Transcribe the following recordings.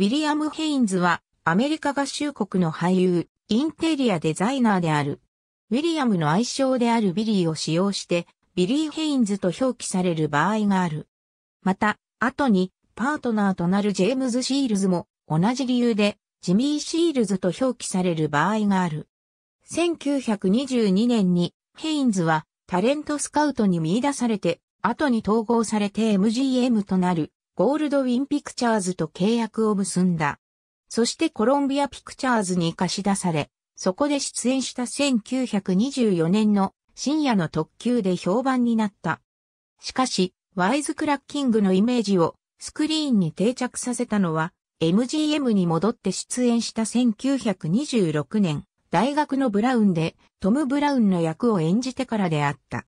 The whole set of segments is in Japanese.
ウィリアム・ヘインズは、アメリカ合衆国の俳優、インテリアデザイナーである。ウィリアムの愛称であるビリーを使用して、ビリー・ヘインズと表記される場合がある。また、後に、パートナーとなるジェームズ・シールズも、同じ理由で、ジミー・シールズと表記される場合がある。1922年に、ヘインズは、タレントスカウトに見出されて、後に統合されて MGM となる、ゴールドウィンピクチャーズと契約を結んだ。そしてコロンビアピクチャーズに貸し出され、そこで出演した1924年の深夜の特急で評判になった。しかし、ワイズクラッキングのイメージをスクリーンに定着させたのは、MGM に戻って出演した1926年、大学のブラウンでトム・ブラウンの役を演じてからであった。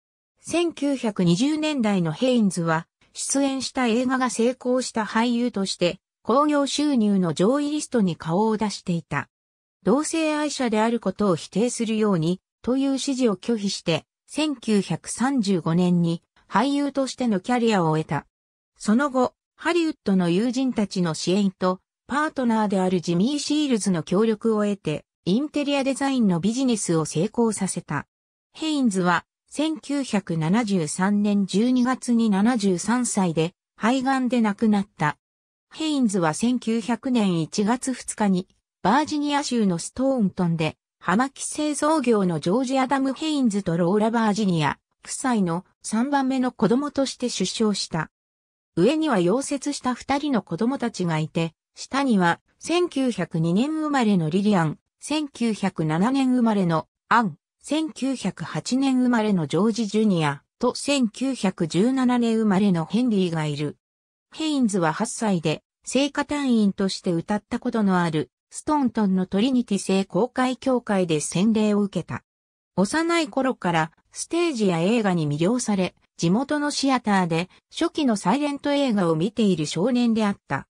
1920年代のヘインズは出演した映画が成功した俳優として、興行収入の上位リストに顔を出していた。同性愛者であることを否定するように、という指示を拒否して、1935年に俳優としてのキャリアを得た。その後、ハリウッドの友人たちの支援と、パートナーであるジミー・シールズの協力を得て、インテリアデザインのビジネスを成功させた。ヘインズは1973年12月に73歳で肺がんで亡くなった。ヘインズは1900年1月2日にバージニア州のストーントンで葉巻製造業のジョージ・アダム・ヘインズとローラ・バージニア夫妻の3番目の子供として出生した。上には溶接した2人の子供たちがいて、下には1902年生まれのリリアン、1907年生まれのアン、1908年生まれのジョージ・ジュニアと1917年生まれのヘンリーがいる。ヘインズは8歳で、聖歌隊員として歌ったことのある、ストントンのトリニティ聖公会協会で洗礼を受けた。幼い頃からステージや映画に魅了され、地元のシアターで初期のサイレント映画を見ている少年であった。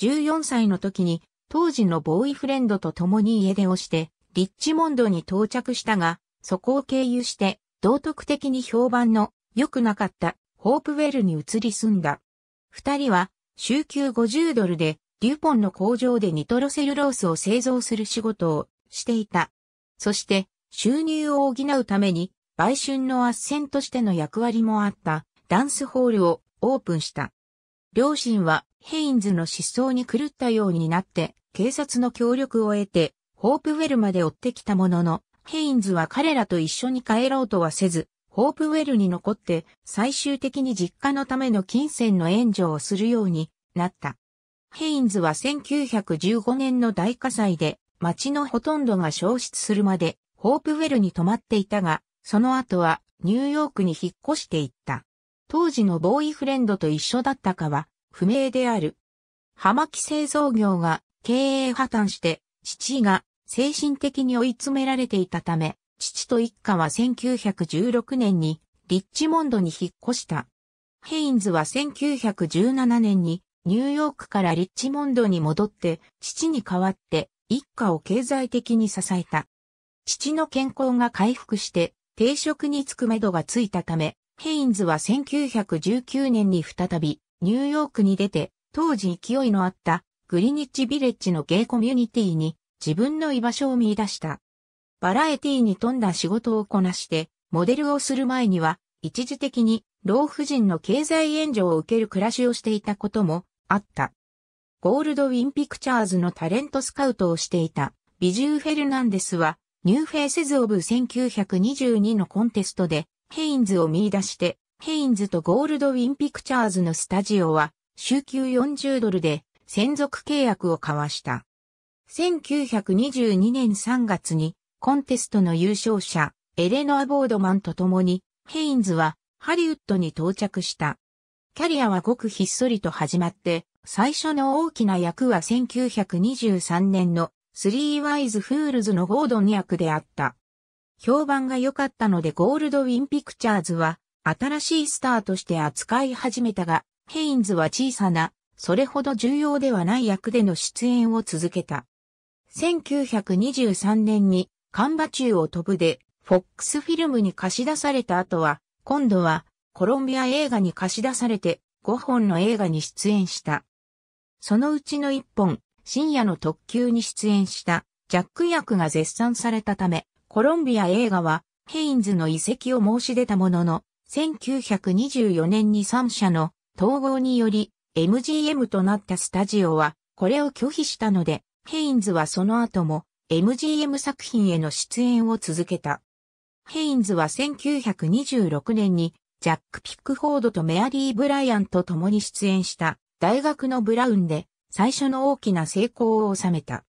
14歳の時に当時のボーイフレンドと共に家出をして、リッチモンドに到着したが、そこを経由して、道徳的に評判の良くなかったホープウェルに移り住んだ。二人は、週休50ドルで、デュポンの工場でニトロセルロースを製造する仕事をしていた。そして、収入を補うために、売春の斡旋としての役割もあったダンスホールをオープンした。両親はヘインズの失踪に狂ったようになって警察の協力を得てホープウェルまで追ってきたもののヘインズは彼らと一緒に帰ろうとはせず、ホープウェルに残って最終的に実家のための金銭の援助をするようになった。ヘインズは1915年の大火災で町のほとんどが消失するまでホープウェルに泊まっていたが、その後はニューヨークに引っ越していった。当時のボーイフレンドと一緒だったかは不明である。葉巻製造業が経営破綻して、父が精神的に追い詰められていたため、父と一家は1916年にリッチモンドに引っ越した。ヘインズは1917年にニューヨークからリッチモンドに戻って父に代わって一家を経済的に支えた。父の健康が回復して定職に就くめどがついたため、ヘインズは1919年に再びニューヨークに出て当時勢いのあったグリニッチビレッジのゲイコミュニティに自分の居場所を見出した。バラエティに富んだ仕事をこなして、モデルをする前には、一時的に老婦人の経済援助を受ける暮らしをしていたこともあった。ゴールドウィンピクチャーズのタレントスカウトをしていたビジュー・フェルナンデスは、ニューフェイセズ・オブ1922のコンテストで、ヘインズを見出して、ヘインズとゴールドウィンピクチャーズのスタジオは、週休40ドルで専属契約を交わした。1922年3月にコンテストの優勝者、エレノア・ボードマンと共に、ヘインズはハリウッドに到着した。キャリアはごくひっそりと始まって、最初の大きな役は1923年のスリーワイズ・フールズのゴードン役であった。評判が良かったのでゴールドウィン・ピクチャーズは新しいスターとして扱い始めたが、ヘインズは小さな、それほど重要ではない役での出演を続けた。1923年に、カンバ中を飛ぶで、フォックスフィルムに貸し出された後は、今度は、コロンビア映画に貸し出されて、5本の映画に出演した。そのうちの1本、深夜の特急に出演した、ジャック役が絶賛されたため、コロンビア映画は、ヘインズの遺跡を申し出たものの、1924年に3社の統合により、MGM となったスタジオは、これを拒否したので、ヘインズはその後も MGM 作品への出演を続けた。ヘインズは1926年にジャック・ピックフォードとメアリー・ブライアンと共に出演した大学のブラウンで最初の大きな成功を収めた。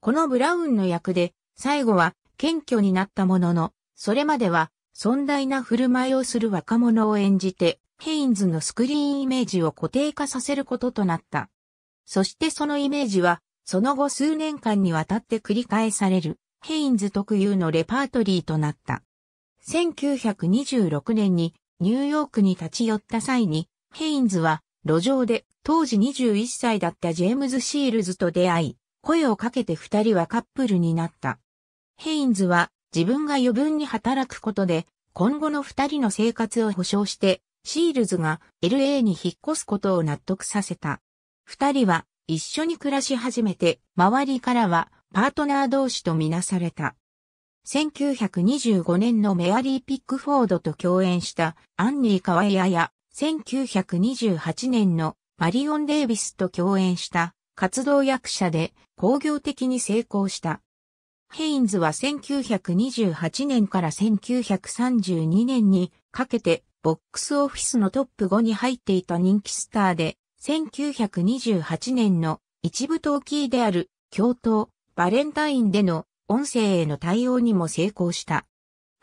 このブラウンの役で最後は謙虚になったものの、それまでは尊大な振る舞いをする若者を演じて、ヘインズのスクリーンイメージを固定化させることとなった。そしてそのイメージはその後数年間にわたって繰り返される、ヘインズ特有のレパートリーとなった。1926年にニューヨークに立ち寄った際に、ヘインズは路上で当時21歳だったジェームズ・シールズと出会い、声をかけて二人はカップルになった。ヘインズは自分が余分に働くことで、今後の二人の生活を保障して、シールズが LA に引っ越すことを納得させた。二人は一緒に暮らし始めて、周りからはパートナー同士とみなされた。1925年のメアリー・ピックフォードと共演したアンニー・カワイアや、1928年のマリオン・デイビスと共演した活動役者で工業的に成功した。ヘインズは1928年から1932年にかけてボックスオフィスのトップ5に入っていた人気スターで1928年の一部陶器である教頭バレンタインでの音声への対応にも成功した。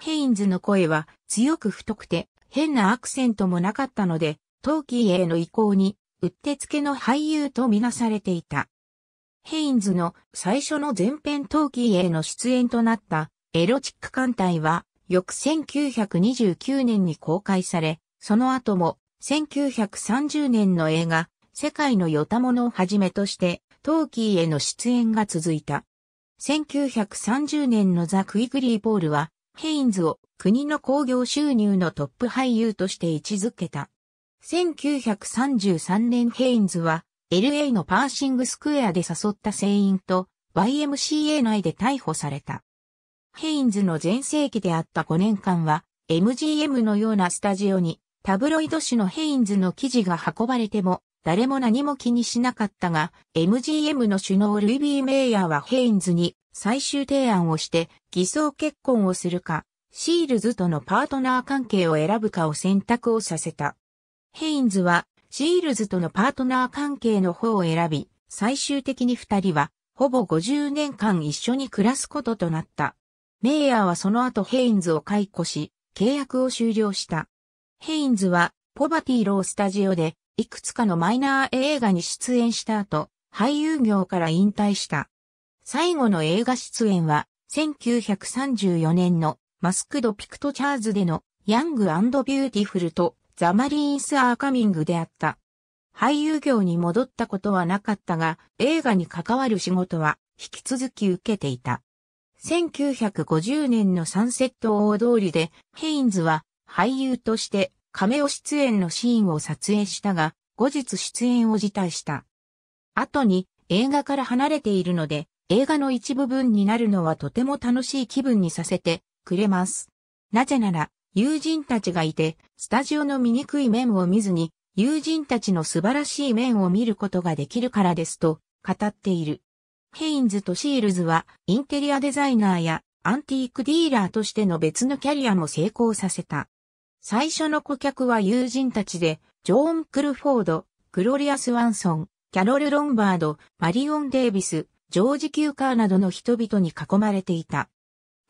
ヘインズの声は強く太くて変なアクセントもなかったので、陶器への移行にうってつけの俳優とみなされていた。ヘインズの最初の全編陶器への出演となったエロチック艦隊は翌1929年に公開され、その後も1930年の映画、世界のよたものをはじめとして、トーキーへの出演が続いた。1930年のザ・クイグリー・ポールは、ヘインズを国の興行収入のトップ俳優として位置づけた。1933年ヘインズは、LA のパーシングスクエアで誘った船員と YMCA 内で逮捕された。ヘインズの前世紀であった5年間は MGM のようなスタジオにタブロイド紙のヘインズの記事が運ばれても、誰も何も気にしなかったが、MGM の首脳ルイビー・メイヤーはヘインズに最終提案をして、偽装結婚をするか、シールズとのパートナー関係を選ぶかを選択をさせた。ヘインズは、シールズとのパートナー関係の方を選び、最終的に二人は、ほぼ50年間一緒に暮らすこととなった。メイヤーはその後ヘインズを解雇し、契約を終了した。ヘインズは、ポバティロースタジオで、いくつかのマイナー映画に出演した後、俳優業から引退した。最後の映画出演は、1934年のマスクドピクトチャーズでのヤングビューティフルとザ・マリーンス・アーカミングであった。俳優業に戻ったことはなかったが、映画に関わる仕事は引き続き受けていた。1950年のサンセット大通りで、ヘインズは俳優として亀尾出演のシーンを撮影したが、後日出演を辞退した。後に映画から離れているので、映画の一部分になるのはとても楽しい気分にさせてくれます。なぜなら、友人たちがいて、スタジオの醜い面を見ずに、友人たちの素晴らしい面を見ることができるからですと語っている。ヘインズとシールズはインテリアデザイナーやアンティークディーラーとしての別のキャリアも成功させた。最初の顧客は友人たちで、ジョーン・クルフォード、グロリアス・ワンソン、キャロル・ロンバード、マリオン・デイビス、ジョージ・キューカーなどの人々に囲まれていた。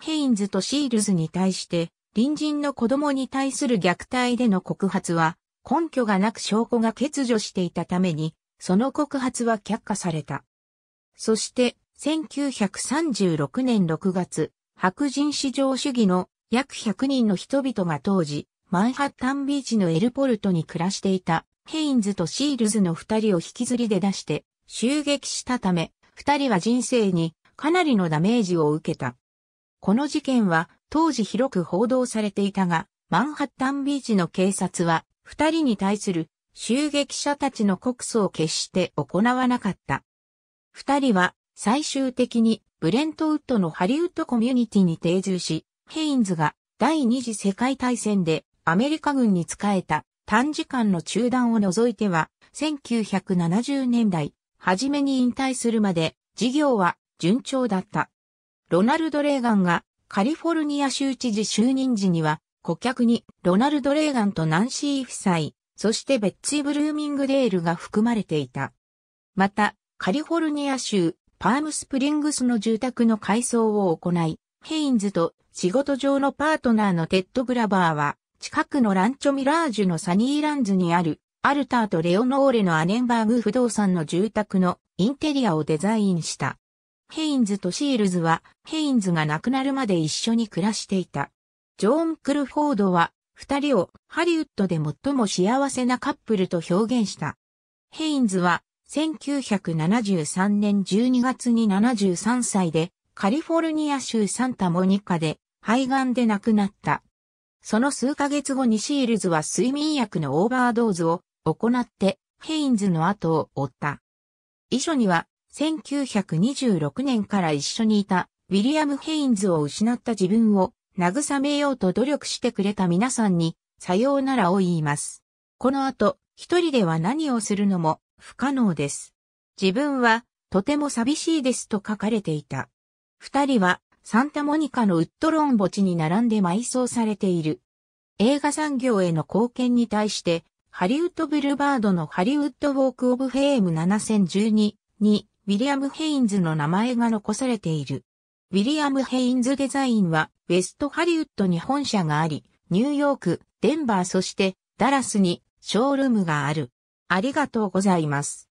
ヘインズとシールズに対して、隣人の子供に対する虐待での告発は、根拠がなく証拠が欠如していたために、その告発は却下された。そして、1936年6月、白人至上主義の約100人の人々が当時、マンハッタンビーチのエルポルトに暮らしていたヘインズとシールズの二人を引きずりで出して襲撃したため、二人は人生にかなりのダメージを受けた。この事件は当時広く報道されていたが、マンハッタンビーチの警察は二人に対する襲撃者たちの告訴を決して行わなかった。二人は最終的にブレントウッドのハリウッドコミュニティに定住し、ヘインズが第二次世界大戦でアメリカ軍に仕えた短時間の中断を除いては、1970年代、初めに引退するまで、事業は順調だった。ロナルド・レーガンがカリフォルニア州知事就任時には、顧客にロナルド・レーガンとナンシー夫妻、そしてベッツィ・ブルーミングデールが含まれていた。また、カリフォルニア州パームスプリングスの住宅の改装を行い、ヘインズと仕事上のパートナーのテッド・グラバーは近くのランチョミラージュのサニーランズにある、アルターとレオノーレのアネンバーグ不動産の住宅のインテリアをデザインした。ヘインズとシールズは、ヘインズが亡くなるまで一緒に暮らしていた。ジョーン・クルフォードは、二人をハリウッドで最も幸せなカップルと表現した。ヘインズは、1973年12月に73歳で、カリフォルニア州サンタモニカで、肺がんで亡くなった。その数ヶ月後にシールズは睡眠薬のオーバードーズを行ってヘインズの後を追った。遺書には1926年から一緒にいたウィリアム・ヘインズを失った自分を慰めようと努力してくれた皆さんにさようならを言います。この後、一人では何をするのも不可能です。自分はとても寂しいですと書かれていた。二人はサンタモニカのウッドローン墓地に並んで埋葬されている。映画産業への貢献に対して、ハリウッドブルバードのハリウッドウォークオブフェーム7012に、ウィリアム・ヘインズの名前が残されている。ウィリアム・ヘインズデザインは、ウェストハリウッドに本社があり、ニューヨーク、デンバーそして、ダラスに、ショールームがある。ありがとうございます。